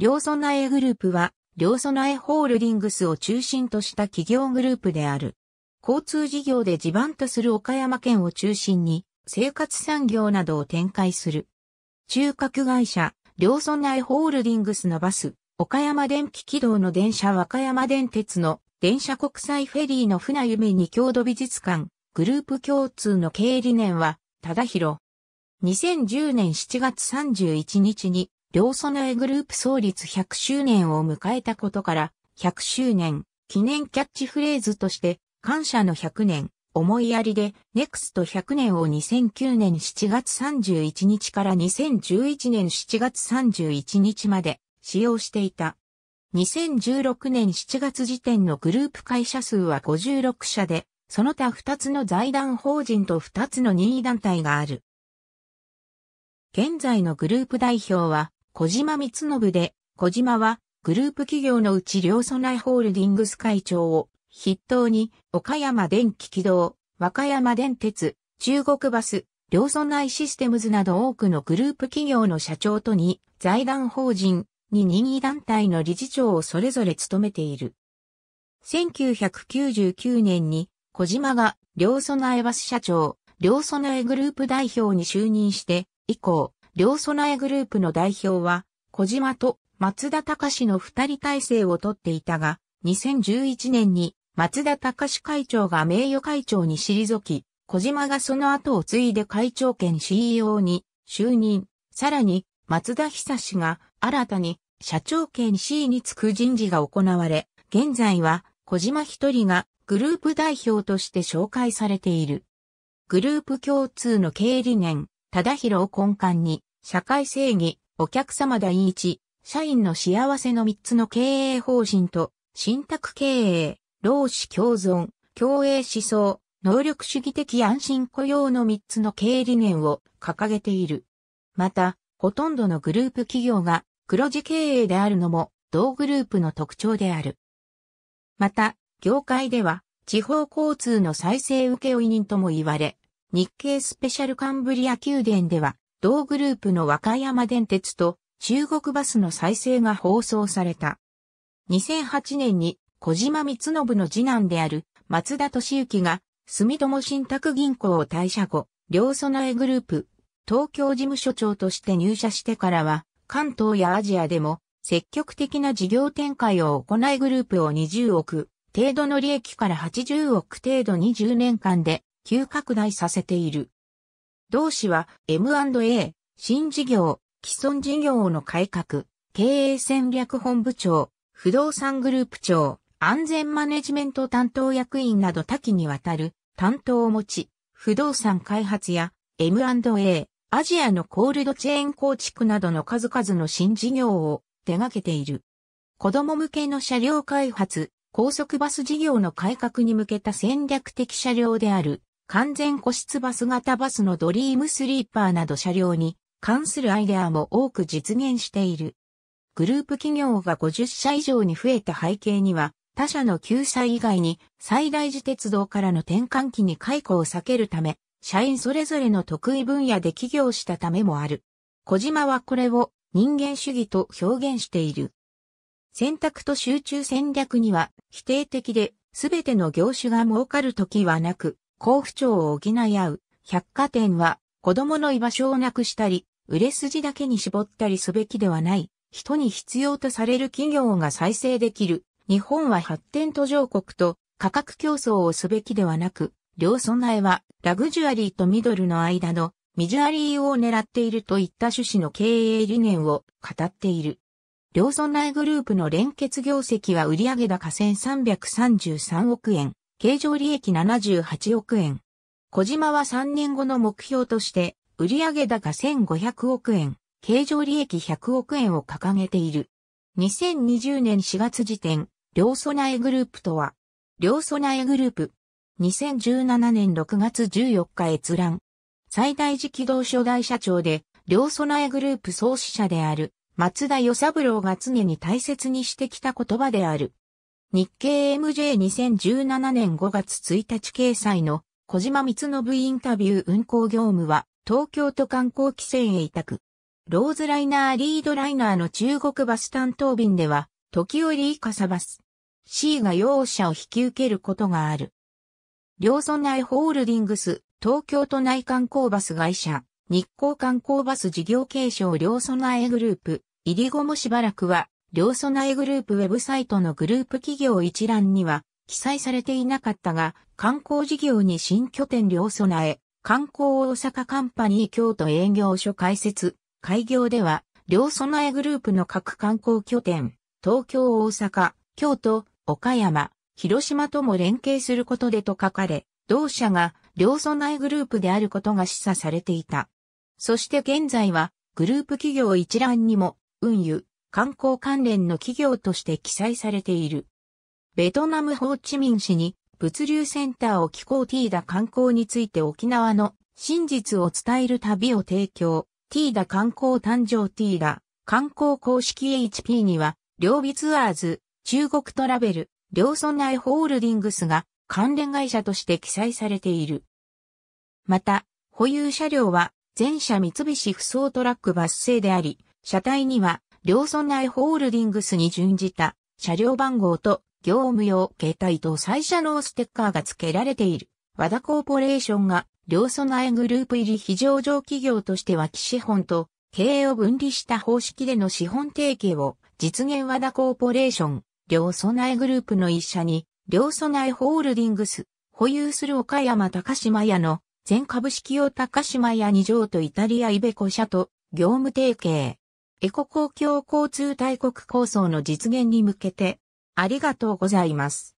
両備えグループは、両備えホールディングスを中心とした企業グループである。交通事業で地盤とする岡山県を中心に、生活産業などを展開する。中核会社、両備えホールディングスのバス、岡山電気軌道の電車和歌山電鉄の電車国際フェリーの船夢に郷土美術館、グループ共通の経営理念は、忠広。2010年7月31日に両備えグループ創立100周年を迎えたことから、100周年記念キャッチフレーズとして、感謝の100年、思いやりで、ネクスト100年を2009年7月31日から2011年7月31日まで使用していた。2016年7月時点のグループ会社数は56社で、その他2つの財団法人と2つの任意団体がある。現在のグループ代表は、小島光信で、小島はグループ企業のうち両備ホールディングス会長を筆頭に岡山電気軌道、和歌山電鉄、中国バス、両備システムズなど多くのグループ企業の社長とに財団法人に任意団体の理事長をそれぞれ務めている。1999年に小島が両備バス社長、両備グループ代表に就任して以降、両備えグループの代表は、小島と松田隆の二人体制をとっていたが、2011年に松田隆会長が名誉会長に退き、小島がその後を継いで会長兼 CEO に就任。さらに、松田久志が新たに社長兼 C に就く人事が行われ、現在は小島一人がグループ代表として紹介されている。グループ共通の経理念、忠宏を根幹に、社会正義、お客様第一、社員の幸せの3つの経営方針と、信託経営、労使共存、共栄思想、能力主義的安心雇用の3つの経営理念を掲げている。また、ほとんどのグループ企業が黒字経営であるのも同グループの特徴である。また、業界では地方交通の再生請負人とも言われ、日経スペシャルカンブリア宮殿では同グループの和歌山電鉄と中国バスの再生が放送された。2008年に小島光信の次男である松田敏之が住友信託銀行を退社後、両備えグループ、東京事務所長として入社してからは、関東やアジアでも積極的な事業展開を行いグループを20億程度の利益から80億程度2 0年間で急拡大させている。同氏は M&A、新事業、既存事業の改革、経営戦略本部長、不動産グループ長、安全マネジメント担当役員など多岐にわたる担当を持ち、不動産開発や M&A、アジアのコールドチェーン構築などの数々の新事業を手掛けている。子供向けの車両開発、高速バス事業の改革に向けた戦略的車両である完全個室バス型バスのドリームスリーパーなど車両に関するアイデアも多く実現している。グループ企業が50社以上に増えた背景には、他社の救済以外に最大時鉄道からの転換期に解雇を避けるため、社員それぞれの得意分野で起業したためもある。小島はこれを人間主義と表現している。選択と集中戦略には否定的で全ての業種が儲かる時はなく、交付庁を補い合う百貨店は子供の居場所をなくしたり、売れ筋だけに絞ったりすべきではない、人に必要とされる企業が再生できる。日本は発展途上国と価格競争をすべきではなく、両備えはラグジュアリーとミドルの間のミジュアリーを狙っているといった趣旨の経営理念を語っている。両備えグループの連結業績は売上高1333億円。経常利益78億円。小島は3年後の目標として、売上高1500億円、経常利益100億円を掲げている。2020年4月時点、両備えグループとは、両備えグループ。2017年6月14日閲覧。最大時起動初代社長で、両備えグループ創始者である、松田与三郎が常に大切にしてきた言葉である。日経 MJ2017 年5月1日掲載の小島光信インタビュー運行業務は東京都観光汽船へ委託。ローズライナーリードライナーの中国バス担当便では、時折以下サバス。C が容赦を引き受けることがある。両村内ホールディングス、東京都内観光バス会社、日光観光バス事業継承両村内グループ、入り後もしばらくは、両備えグループウェブサイトのグループ企業一覧には記載されていなかったが、観光事業に新拠点両備え、観光大阪カンパニー京都営業所開設、開業では、両備えグループの各観光拠点、東京大阪、京都、岡山、広島とも連携することでと書かれ、同社が両備えグループであることが示唆されていた。そして現在は、グループ企業一覧にも、運輸、観光関連の企業として記載されている。ベトナムホーチミン市に物流センターを寄港ティーダ観光について沖縄の真実を伝える旅を提供。ティーダ観光誕生ティーダ観光公式 HP には、両備ツアーズ、中国トラベル、両村内ホールディングスが関連会社として記載されている。また、保有車両は全車三菱不走トラックバス製であり、車体には両村内ホールディングスに準じた車両番号と業務用携帯と再車のステッカーが付けられている。和田コーポレーションが両村内グループ入り非上場企業としては基資本と経営を分離した方式での資本提携を実現和田コーポレーション、両村内グループの一社に両村内ホールディングス、保有する岡山高島屋の全株式を高島屋二条とイタリアイベコ社と業務提携。エコ公共交通大国構想の実現に向けて、ありがとうございます。